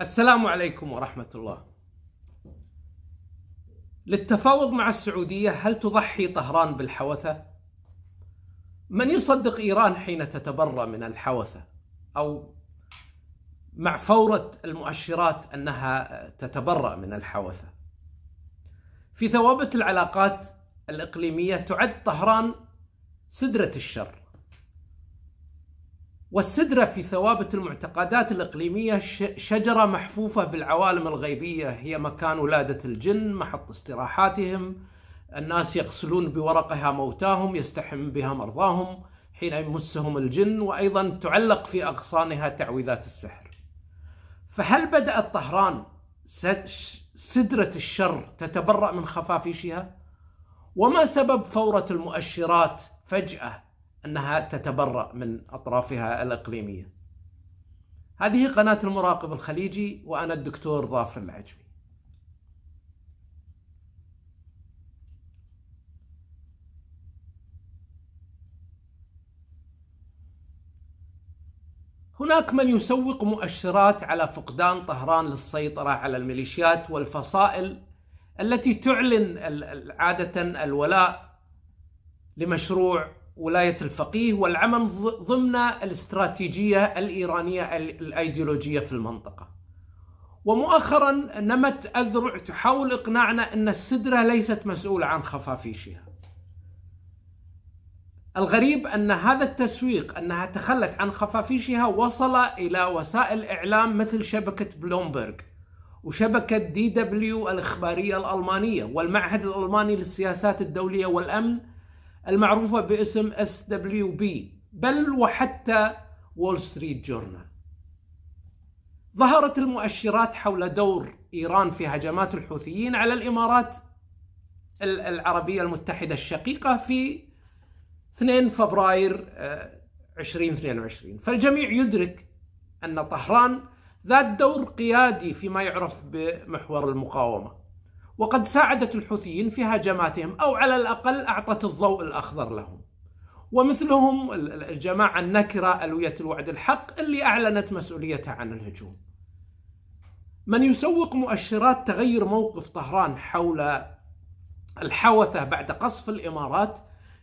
السلام عليكم ورحمة الله. للتفاوض مع السعودية هل تضحي طهران بالحوثة؟ من يصدق إيران حين تتبرأ من الحوثة أو مع فورة المؤشرات أنها تتبرأ من الحوثة؟ في ثوابت العلاقات الإقليمية تعد طهران سدرة الشر والسدرة في ثوابت المعتقدات الإقليمية شجرة محفوفة بالعوالم الغيبية هي مكان ولادة الجن محط استراحاتهم الناس يغسلون بورقها موتاهم يستحم بها مرضاهم حين يمسهم الجن وأيضا تعلق في أغصانها تعويذات السحر فهل بدأت طهران سدرة الشر تتبرأ من خفافيشها؟ وما سبب فورة المؤشرات فجأة أنها تتبرأ من أطرافها الإقليمية هذه قناة المراقب الخليجي وأنا الدكتور ظافر العجمي هناك من يسوق مؤشرات على فقدان طهران للسيطرة على الميليشيات والفصائل التي تعلن عادة الولاء لمشروع ولاية الفقيه والعمل ضمن الاستراتيجية الإيرانية الأيديولوجية في المنطقة ومؤخرا نمت أذرع تحاول إقناعنا أن السدرة ليست مسؤولة عن خفافيشها الغريب أن هذا التسويق أنها تخلت عن خفافيشها وصل إلى وسائل إعلام مثل شبكة بلومبرغ وشبكة دي دبليو الإخبارية الألمانية والمعهد الألماني للسياسات الدولية والأمن المعروفة باسم اس دبليو بي بل وحتى وول ستريت جورنال ظهرت المؤشرات حول دور إيران في هجمات الحوثيين على الإمارات العربية المتحدة الشقيقة في 2 فبراير 2022 آه، فالجميع يدرك أن طهران ذات دور قيادي فيما يعرف بمحور المقاومة وقد ساعدت الحوثيين في هجماتهم أو على الأقل أعطت الضوء الأخضر لهم ومثلهم الجماعة النكرة ألوية الوعد الحق اللي أعلنت مسؤوليتها عن الهجوم من يسوق مؤشرات تغير موقف طهران حول الحوثة بعد قصف الإمارات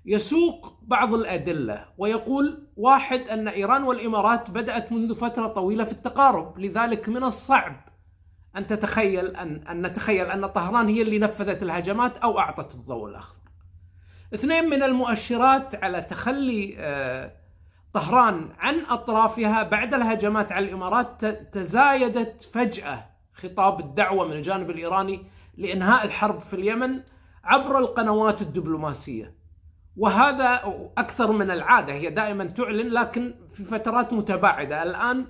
يسوق بعض الأدلة ويقول واحد أن إيران والإمارات بدأت منذ فترة طويلة في التقارب لذلك من الصعب ان تتخيل ان ان نتخيل ان طهران هي اللي نفذت الهجمات او اعطت الضوء الاخضر. اثنين من المؤشرات على تخلي آه، طهران عن اطرافها بعد الهجمات على الامارات تزايدت فجاه خطاب الدعوه من الجانب الايراني لانهاء الحرب في اليمن عبر القنوات الدبلوماسيه. وهذا اكثر من العاده هي دائما تعلن لكن في فترات متباعده، الان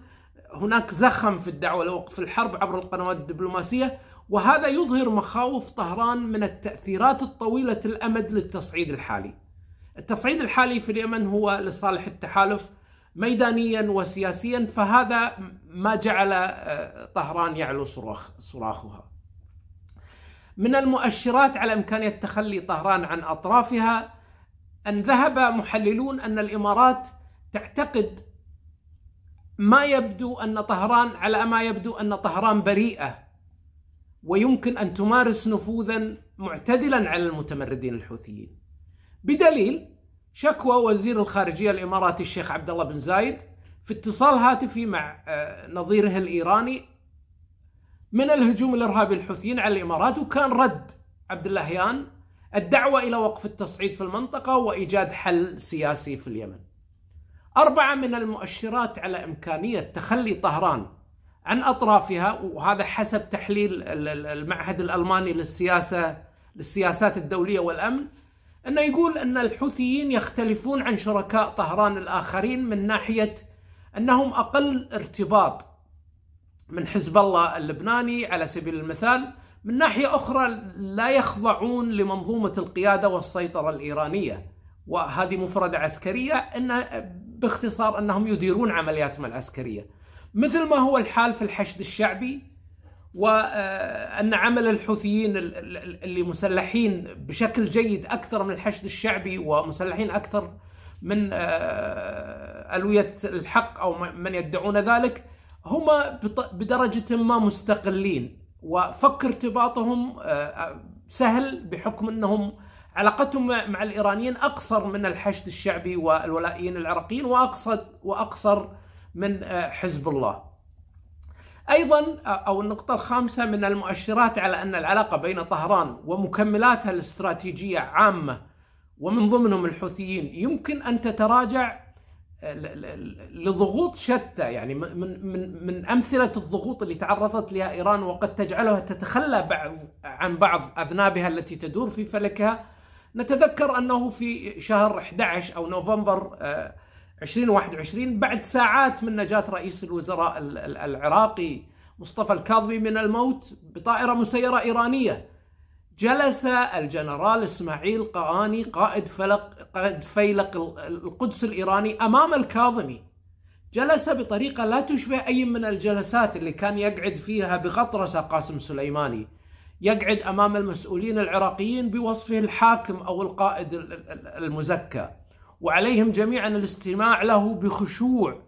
هناك زخم في الدعوه لوقف الحرب عبر القنوات الدبلوماسيه وهذا يظهر مخاوف طهران من التاثيرات الطويله الامد للتصعيد الحالي. التصعيد الحالي في اليمن هو لصالح التحالف ميدانيا وسياسيا فهذا ما جعل آه، طهران يعلو صراخ صراخها. من المؤشرات على امكانيه تخلي طهران عن اطرافها ان ذهب محللون ان الامارات تعتقد ما يبدو ان طهران على ما يبدو ان طهران بريئه ويمكن ان تمارس نفوذا معتدلا على المتمردين الحوثيين بدليل شكوى وزير الخارجيه الاماراتي الشيخ عبد الله بن زايد في اتصال هاتفي مع آه، نظيره الايراني من الهجوم الارهابي الحوثيين على الامارات وكان رد عبد اللهيان الدعوه الى وقف التصعيد في المنطقه وايجاد حل سياسي في اليمن. أربعة من المؤشرات على إمكانية تخلي طهران عن أطرافها وهذا حسب تحليل المعهد الألماني للسياسة للسياسات الدولية والأمن أنه يقول أن الحوثيين يختلفون عن شركاء طهران الآخرين من ناحية أنهم أقل ارتباط من حزب الله اللبناني على سبيل المثال من ناحية أخرى لا يخضعون لمنظومة القيادة والسيطرة الإيرانية وهذه مفردة عسكرية أن باختصار أنهم يديرون عملياتهم العسكرية مثل ما هو الحال في الحشد الشعبي وأن عمل الحوثيين اللي مسلحين بشكل جيد أكثر من الحشد الشعبي ومسلحين أكثر من آه، ألوية الحق أو من يدعون ذلك هما بدرجة ما مستقلين وفك ارتباطهم آه، آه، سهل بحكم أنهم علاقتهم مع الايرانيين اقصر من الحشد الشعبي والولائيين العراقيين واقصر واقصر من آه، حزب الله. ايضا آه، او النقطه الخامسه من المؤشرات على ان العلاقه بين طهران ومكملاتها الاستراتيجيه عامه ومن ضمنهم الحوثيين يمكن ان تتراجع آه، لضغوط شتى يعني من من من امثله الضغوط اللي تعرضت لها ايران وقد تجعلها تتخلى بعض عن بعض اذنابها التي تدور في فلكها نتذكر أنه في شهر 11 أو نوفمبر 2021 آه، بعد ساعات من نجاة رئيس الوزراء العراقي مصطفى الكاظمي من الموت بطائرة مسيرة إيرانية جلس الجنرال اسماعيل قاني قائد فلق قائد فيلق القدس الايراني امام الكاظمي جلس بطريقه لا تشبه اي من الجلسات اللي كان يقعد فيها بغطرسه قاسم سليماني يقعد امام المسؤولين العراقيين بوصفه الحاكم او القائد المزكى وعليهم جميعا الاستماع له بخشوع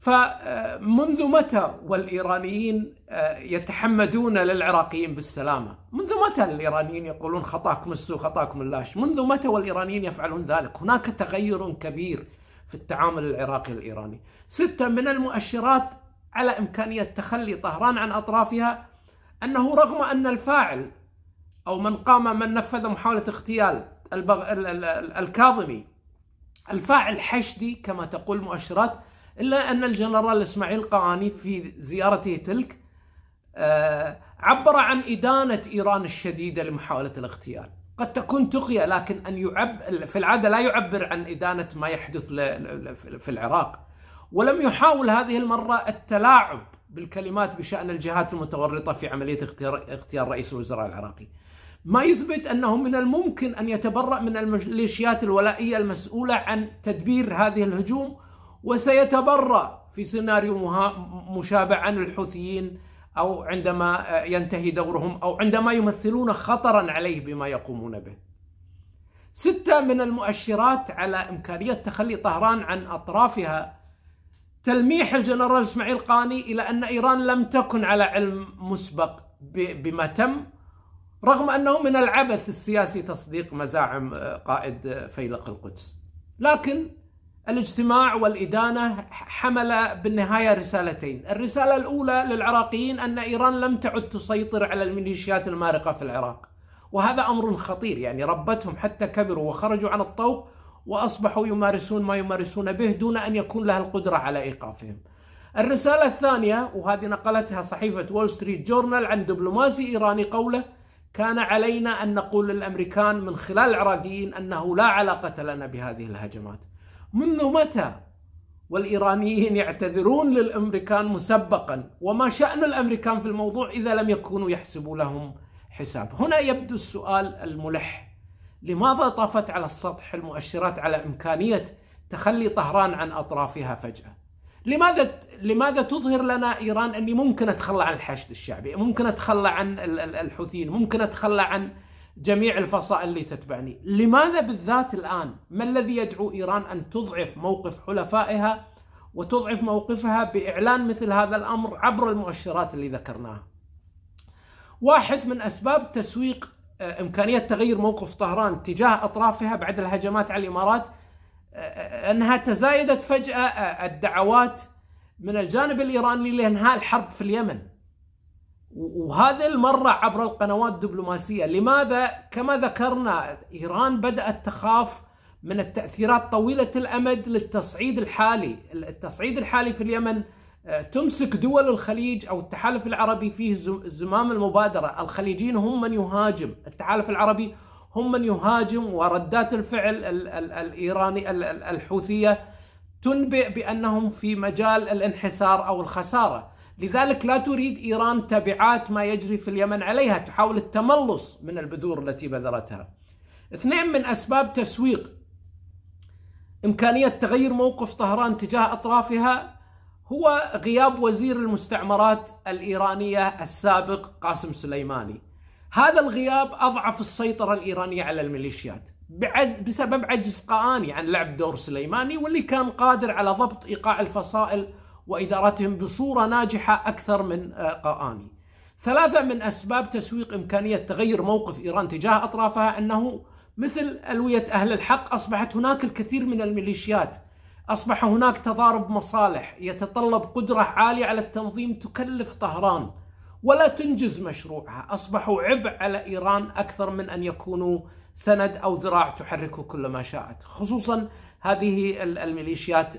فمنذ متى والايرانيين آه، يتحمدون للعراقيين بالسلامه؟ منذ متى الايرانيين يقولون خطاكم السوء خطاكم اللاش؟ منذ متى والايرانيين يفعلون ذلك؟ هناك تغير كبير في التعامل العراقي الايراني. سته من المؤشرات على إمكانية تخلي طهران عن أطرافها أنه رغم أن الفاعل أو من قام من نفذ محاولة اغتيال البغ... الكاظمي الفاعل حشدي كما تقول المؤشرات إلا أن الجنرال إسماعيل قاني في زيارته تلك آه، عبر عن إدانة إيران الشديدة لمحاولة الاغتيال قد تكون تقية لكن أن يعب في العادة لا يعبر عن إدانة ما يحدث في العراق ولم يحاول هذه المرة التلاعب بالكلمات بشأن الجهات المتورطة في عملية اختيار, اختيار رئيس الوزراء العراقي ما يثبت أنه من الممكن أن يتبرأ من الميليشيات الولائية المسؤولة عن تدبير هذه الهجوم وسيتبرأ في سيناريو مشابه عن الحوثيين أو عندما ينتهي دورهم أو عندما يمثلون خطرا عليه بما يقومون به ستة من المؤشرات على إمكانية تخلي طهران عن أطرافها تلميح الجنرال اسماعيل قاني الى ان ايران لم تكن على علم مسبق بما تم رغم انه من العبث السياسي تصديق مزاعم آه، قائد آه، فيلق القدس لكن الاجتماع والادانه حمل بالنهايه رسالتين، الرساله الاولى للعراقيين ان ايران لم تعد تسيطر على الميليشيات المارقه في العراق، وهذا امر خطير يعني ربتهم حتى كبروا وخرجوا عن الطوق واصبحوا يمارسون ما يمارسون به دون ان يكون لها القدره على ايقافهم. الرساله الثانيه وهذه نقلتها صحيفه وول ستريت جورنال عن دبلوماسي ايراني قوله كان علينا ان نقول للامريكان من خلال العراقيين انه لا علاقه لنا بهذه الهجمات. منذ متى والايرانيين يعتذرون للامريكان مسبقا وما شان الامريكان في الموضوع اذا لم يكونوا يحسبوا لهم حساب. هنا يبدو السؤال الملح لماذا طافت على السطح المؤشرات على إمكانية تخلي طهران عن أطرافها فجأة لماذا لماذا تظهر لنا ايران اني ممكن اتخلى عن الحشد الشعبي، ممكن اتخلى عن الحوثيين، ممكن اتخلى عن جميع الفصائل اللي تتبعني، لماذا بالذات الان؟ ما الذي يدعو ايران ان تضعف موقف حلفائها وتضعف موقفها باعلان مثل هذا الامر عبر المؤشرات اللي ذكرناها. واحد من اسباب تسويق آه، امكانيه تغير موقف طهران تجاه اطرافها بعد الهجمات على الامارات آه، آه، انها تزايدت فجاه الدعوات من الجانب الايراني لانهاء الحرب في اليمن. وهذه المره عبر القنوات الدبلوماسيه، لماذا؟ كما ذكرنا ايران بدات تخاف من التاثيرات طويله الامد للتصعيد الحالي، التصعيد الحالي في اليمن آه، تمسك دول الخليج او التحالف العربي فيه زمام المبادره، الخليجيين هم من يهاجم، التحالف العربي هم من يهاجم وردات الفعل الايراني الحوثيه تنبئ بانهم في مجال الانحسار او الخساره، لذلك لا تريد ايران تبعات ما يجري في اليمن عليها، تحاول التملص من البذور التي بذرتها. اثنين من اسباب تسويق امكانيه تغير موقف طهران تجاه اطرافها هو غياب وزير المستعمرات الايرانيه السابق قاسم سليماني. هذا الغياب اضعف السيطره الايرانيه على الميليشيات بسبب عجز قاني عن لعب دور سليماني واللي كان قادر على ضبط ايقاع الفصائل وادارتهم بصوره ناجحه اكثر من آه، قاني ثلاثه من اسباب تسويق امكانيه تغير موقف ايران تجاه اطرافها انه مثل الويه اهل الحق اصبحت هناك الكثير من الميليشيات اصبح هناك تضارب مصالح يتطلب قدره عاليه على التنظيم تكلف طهران ولا تنجز مشروعها، اصبحوا عبء على ايران اكثر من ان يكونوا سند او ذراع تحركه كل ما شاءت، خصوصا هذه الميليشيات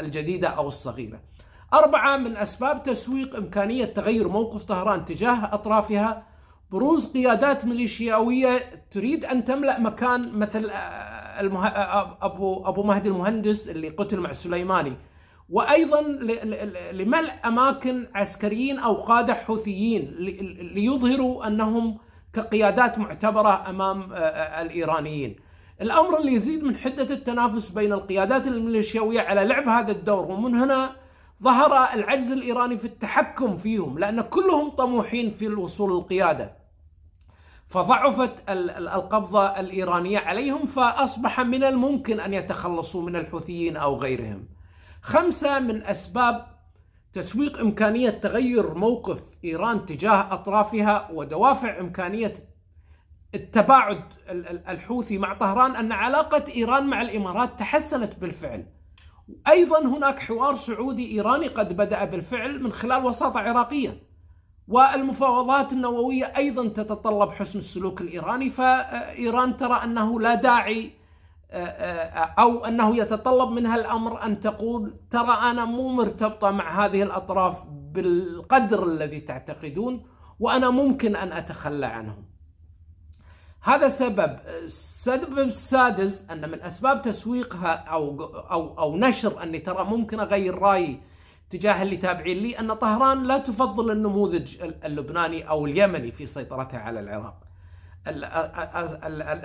الجديده او الصغيره. اربعه من اسباب تسويق امكانيه تغير موقف طهران تجاه اطرافها بروز قيادات ميليشياويه تريد ان تملا مكان مثل آه، المه... ابو ابو مهدي المهندس اللي قتل مع السليماني وايضا لملء اماكن عسكريين او قاده حوثيين ليظهروا انهم كقيادات معتبره امام الايرانيين. الامر اللي يزيد من حده التنافس بين القيادات الميليشياويه على لعب هذا الدور ومن هنا ظهر العجز الايراني في التحكم فيهم لان كلهم طموحين في الوصول للقياده. فضعفت القبضة الإيرانية عليهم فأصبح من الممكن أن يتخلصوا من الحوثيين أو غيرهم خمسة من أسباب تسويق إمكانية تغير موقف إيران تجاه أطرافها ودوافع إمكانية التباعد الحوثي مع طهران أن علاقة إيران مع الإمارات تحسنت بالفعل أيضا هناك حوار سعودي إيراني قد بدأ بالفعل من خلال وساطة عراقية والمفاوضات النووية أيضا تتطلب حسن السلوك الإيراني فإيران ترى أنه لا داعي آه، آه، أو أنه يتطلب منها الأمر أن تقول ترى أنا مو مرتبطة مع هذه الأطراف بالقدر الذي تعتقدون وأنا ممكن أن أتخلى عنهم هذا سبب السبب السادس أن من أسباب تسويقها أو, أو, أو نشر أني ترى ممكن أغير رأيي تجاه اللي تابعين لي ان طهران لا تفضل النموذج اللبناني او اليمني في سيطرتها على العراق.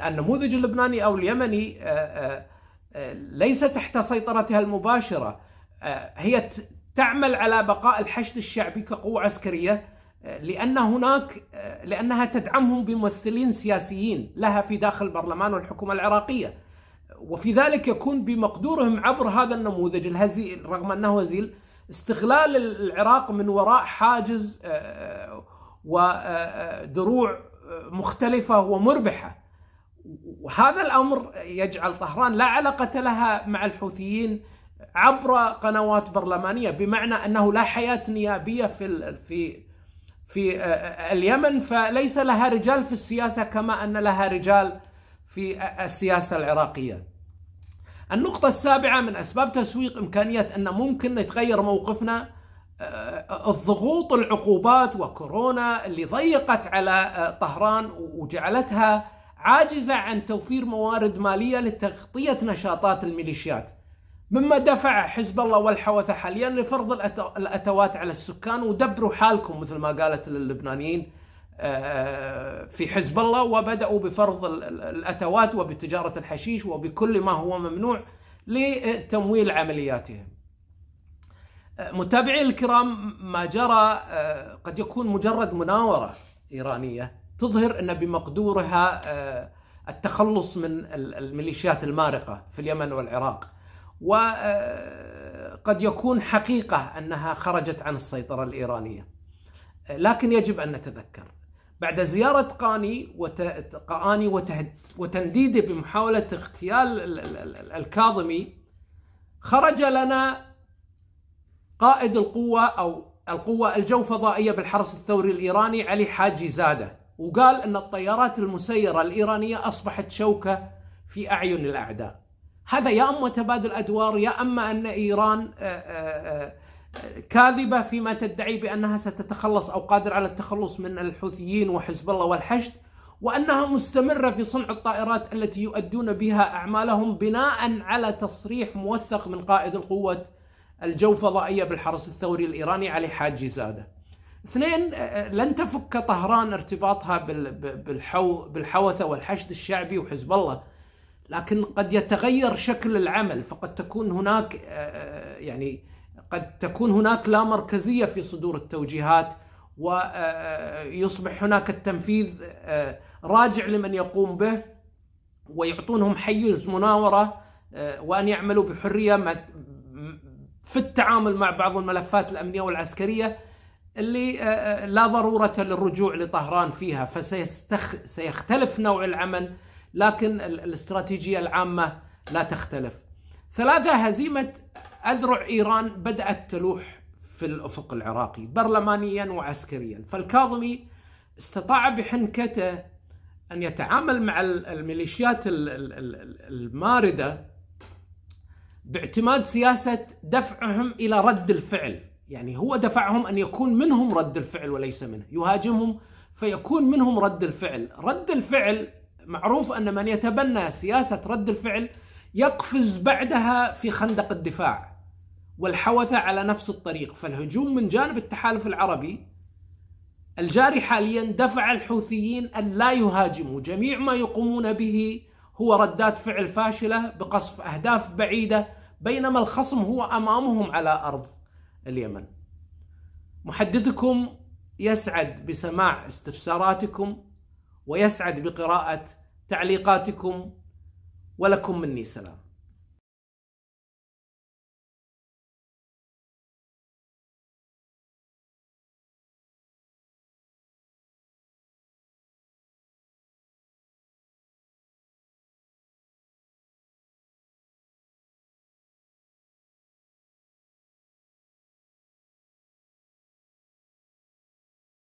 النموذج اللبناني او اليمني ليس تحت سيطرتها المباشره هي تعمل على بقاء الحشد الشعبي كقوه عسكريه لان هناك لانها تدعمهم بممثلين سياسيين لها في داخل البرلمان والحكومه العراقيه. وفي ذلك يكون بمقدورهم عبر هذا النموذج الهزيل رغم انه هزيل استغلال العراق من وراء حاجز آه، ودروع آه، آه، مختلفه ومربحه وهذا الامر يجعل طهران لا علاقه لها مع الحوثيين عبر قنوات برلمانيه بمعنى انه لا حياه نيابيه في في في اليمن فليس لها رجال في السياسه كما ان لها رجال في السياسه العراقيه. النقطة السابعة من أسباب تسويق إمكانية أن ممكن نتغير موقفنا آه، آه، الضغوط العقوبات وكورونا اللي ضيقت على آه، طهران وجعلتها عاجزة عن توفير موارد مالية لتغطية نشاطات الميليشيات مما دفع حزب الله والحوثة حاليا لفرض الأتوات على السكان ودبروا حالكم مثل ما قالت للبنانيين آه، في حزب الله وبداوا بفرض الاتوات وبتجاره الحشيش وبكل ما هو ممنوع لتمويل عملياتهم. آه، متابعي الكرام ما جرى آه، قد يكون مجرد مناوره ايرانيه تظهر ان بمقدورها التخلص من الميليشيات المارقه في اليمن والعراق. وقد يكون حقيقه انها خرجت عن السيطره الايرانيه. لكن يجب ان نتذكر بعد زيارة قاني وت... قاني وتنديده بمحاولة اغتيال الكاظمي خرج لنا قائد القوة أو القوة الجو فضائية بالحرس الثوري الإيراني علي حاجي زادة وقال أن الطيارات المسيرة الإيرانية أصبحت شوكة في أعين الأعداء هذا يا أما تبادل أدوار يا أما أن إيران آآ آه، آآ آه، آه، كاذبه فيما تدعي بانها ستتخلص او قادر على التخلص من الحوثيين وحزب الله والحشد وانها مستمره في صنع الطائرات التي يؤدون بها اعمالهم بناء على تصريح موثق من قائد القوه فضائية بالحرس الثوري الايراني علي حاجي زاده. اثنين لن تفك طهران ارتباطها بالحوثه والحشد الشعبي وحزب الله لكن قد يتغير شكل العمل فقد تكون هناك آه، آه، يعني قد تكون هناك لا مركزيه في صدور التوجيهات ويصبح آه، آه، هناك التنفيذ آه، راجع لمن يقوم به ويعطونهم حيز مناوره وان يعملوا بحريه في التعامل مع بعض الملفات الامنيه والعسكريه اللي لا ضروره للرجوع لطهران فيها فسيختلف نوع العمل لكن الاستراتيجيه العامه لا تختلف. ثلاثه هزيمه أذرع إيران بدأت تلوح في الأفق العراقي برلمانيا وعسكريا فالكاظمي استطاع بحنكته أن يتعامل مع الميليشيات الماردة باعتماد سياسة دفعهم إلى رد الفعل يعني هو دفعهم أن يكون منهم رد الفعل وليس منه يهاجمهم فيكون منهم رد الفعل رد الفعل معروف أن من يتبنى سياسة رد الفعل يقفز بعدها في خندق الدفاع والحوثة على نفس الطريق فالهجوم من جانب التحالف العربي الجاري حاليا دفع الحوثيين أن لا يهاجموا جميع ما يقومون به هو ردات فعل فاشلة بقصف أهداف بعيدة بينما الخصم هو أمامهم على أرض اليمن محدثكم يسعد بسماع استفساراتكم ويسعد بقراءة تعليقاتكم ولكم مني سلام